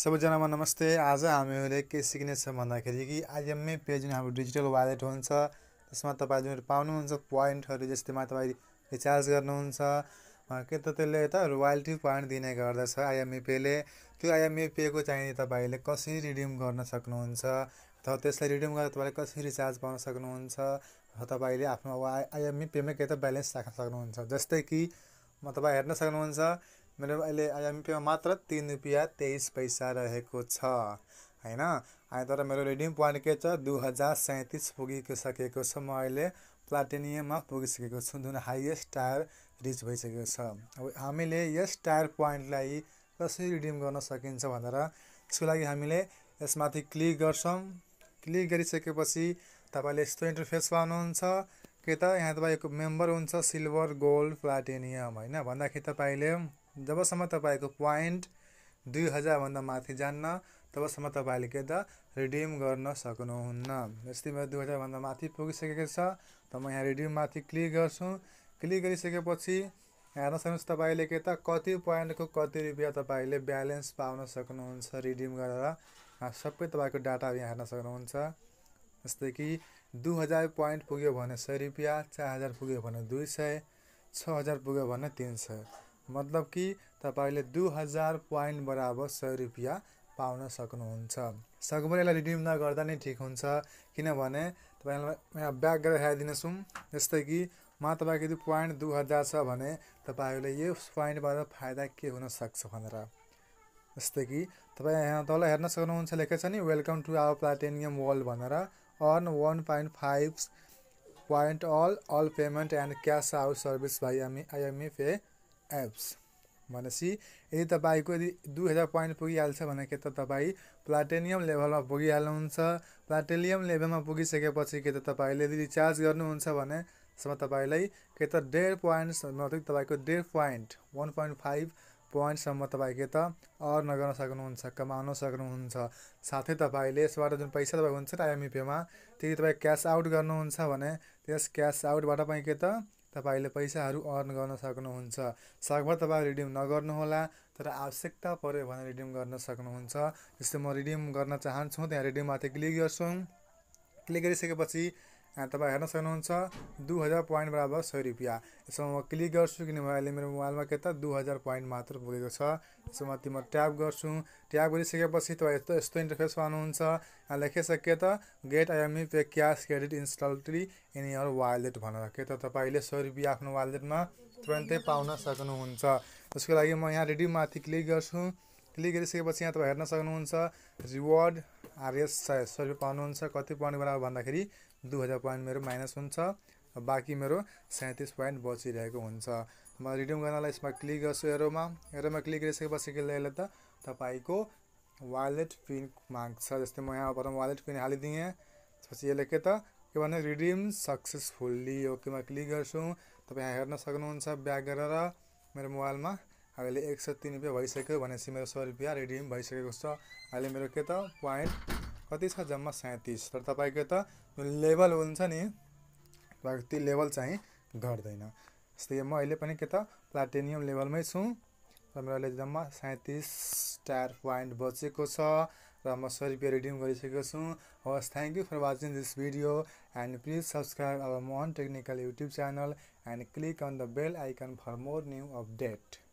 सबैजनामा नमस्ते आज हामीहरूले के सिक्नेछ भन्दाखेरि कि आइएमए पे जुन हाम्रो डिजिटल वालेट हुन्छ त्यसमा तपाईँ जुन पाउनुहुन्छ पोइन्टहरू जस्तैमा तपाईँ रिचार्ज गर्नुहुन्छ के त त्यसले त रोयल्टी पोइन्ट दिने गर्दछ आइएमए पेले त्यो आइएमए पेको चाहिँ तपाईँले कसरी रिडिम गर्न सक्नुहुन्छ अथवा त्यसलाई रिडिम गरेर तपाईँले कसरी रिचार्ज पाउन सक्नुहुन्छ तपाईँले आफ्नो आइएमए पेमा के त ब्यालेन्स राख्न सक्नुहुन्छ जस्तै कि म तपाईँ हेर्न सक्नुहुन्छ मेरो अहिले आइएमपीमा मात्र तिन रुपियाँ तेइस पैसा रहेको छ होइन अनि तर मेरो रिडिम पोइन्ट के छ दुई हजार सैँतिस पुगिसकेको छ म अहिले प्लाटिनियममा पुगिसकेको छु जुन हाइएस्ट टायर रिच भइसकेको छ अब हामीले यस टायर पोइन्टलाई कसरी रिडिम गर्न सकिन्छ भनेर त्यसको लागि हामीले यसमाथि क्लिक गर्छौँ क्लिक गरिसकेपछि तपाईँले यस्तो इन्टरफेस पाउनुहुन्छ के त यहाँ तपाईँको मेम्बर हुन्छ सिल्भर गोल्ड प्लाटिनियम होइन भन्दाखेरि तपाईँले जबसम्म तपाईँको पोइन्ट दुई हजारभन्दा माथि जान्न तबसम्म तपाईँले के त रिडिम गर्न सक्नुहुन्न जस्तै मेरो दुई हजारभन्दा माथि पुगिसकेको छ त म यहाँ माथि क्लिक गर्छु क्लिक गरिसकेपछि हेर्न सक्नुहोस् तपाईँले के त कति पोइन्टको कति रुपियाँ तपाईँले ब्यालेन्स पाउन सक्नुहुन्छ रिडिम गरेर सबै तपाईँको डाटा यहाँ हेर्न सक्नुहुन्छ जस्तै कि दुई हजार पोइन्ट पुग्यो भने सय रुपियाँ चार हजार पुग्यो भने दुई सय छ हजार पुग्यो भने तिन सय मतलब कि तपाईँले दुई हजार पोइन्ट बराबर सय रुपियाँ पाउन सक्नुहुन्छ सकभर यसलाई रिडिम नगर्दा नै ठिक हुन्छ किनभने तपाईँलाई यहाँ ब्याक गरेर हेरिदिनेछौँ जस्तै कि मा तपाईँको यदि पोइन्ट दुई हजार छ भने तपाईँहरूले यो पोइन्टबाट फाइदा के हुनसक्छ भनेर जस्तै कि तपाईँ यहाँ तल हेर्न सक्नुहुन्छ लेखेको छ नि welcome to our platinum world भनेर earn one point five point all all payment and cash our service भाइ एमए आइएमएफ ए एप्स भनेपछि यदि तपाईँको यदि दुई हजार पोइन्ट पुगिहाल्छ भने के त तपाईँ प्लाटेनियम लेभलमा पुगिहाल्नुहुन्छ प्लाटेनियम लेभलमा पुगिसकेपछि के त तपाईँले यदि रिचार्ज गर्नुहुन्छ भने सम्म तपाईँलाई के त डेढ पोइन्ट नत्र तपाईँको डेढ पोइन्ट वान पोइन्ट फाइभ पोइन्टसम्म तपाईँ के त अर्न गर्न सक्नुहुन्छ कमाउन सक्नुहुन्छ साथै तपाईँले यसबाट जुन पैसा तपाईँको हुन्छ आइएमपेमा त्यदि तपाईँ क्यास आउट गर्नुहुन्छ भने त्यस क्यास आउटबाट पनि के त तपाईँले पैसाहरू अर्न गर्न सक्नुहुन्छ सकभर तपाईँ रिडिम नगर्नुहोला तर आवश्यकता पऱ्यो भने रिडिम गर्न सक्नुहुन्छ जस्तै म रिडिम गर्न चाहन्छु त्यहाँ रिडिममाथि माथि क्लिक गर्छौँ क्लिक गरिसकेपछि तपाईँ हेर्न सक्नुहुन्छ दुई हजार पोइन्ट बराबर सय रुपियाँ यसमा म क्लिक गर्छु किनभने अहिले मेरो मोबाइलमा के त दुई हजार पोइन्ट मात्र पुगेको छ यसमा म ट्याप गर्छु ट्याप गरिसकेपछि तपाईँ यस्तो यस्तो इन्टरफेस पाउनुहुन्छ यहाँ लेखिसके त get IME pay cash credit install tree in your wallet भनेर के त तपाईँले सय रुपियाँ आफ्नो वालेटमा तुरन्तै पाउन सक्नुहुन्छ त्यसको लागि म यहाँ रेडीमाथि क्लिक गर्छु क्लिक गरिसकेपछि यहाँ तपाईँ हेर्न सक्नुहुन्छ रिवार्ड आरएस सय सय रुपियाँ पाउनुहुन्छ कति पाउने बराबर भन्दाखेरि दुई हजार पोइन्ट मेरो माइनस हुन्छ बाँकी मेरो सैँतिस पोइन्ट बचिरहेको हुन्छ म रिडिम गर्नलाई यसमा क्लिक गर्छु एरोमा एरोमा क्लिक गरिसकेपछि के यसले त तपाईँको वालेट पिन माग्छ जस्तै म यहाँ पर वालेट पिन हालिदिएँ त्यसपछि यसले के त के भने रिडिम सक्सेसफुल्ली ओकेमा क्लिक गर्छु तपाईँ यहाँ हेर्न सक्नुहुन्छ ब्याक गरेर मेरो मोबाइलमा अहिले एक सय तिन रुपियाँ भइसक्यो भनेपछि मेरो सय रुपियाँ रिडिम भइसकेको छ अहिले मेरो के त पोइन्ट कति छ जम्मा सैँतिस तर तपाईँको त लेभल हुन्छ नि तपाईँको त्यो लेभल चाहिँ घट्दैन जस्तै म अहिले पनि के त प्लाटिनियम लेभलमै छु र मेरो अहिले जम्मा सैँतिस स्टार पोइन्ट बचेको छ र म सय रुपियाँ रिडिम गरिसकेको छु हवस् thank you for watching this video and please subscribe our Mohan technical YouTube channel and click on the bell icon for more new update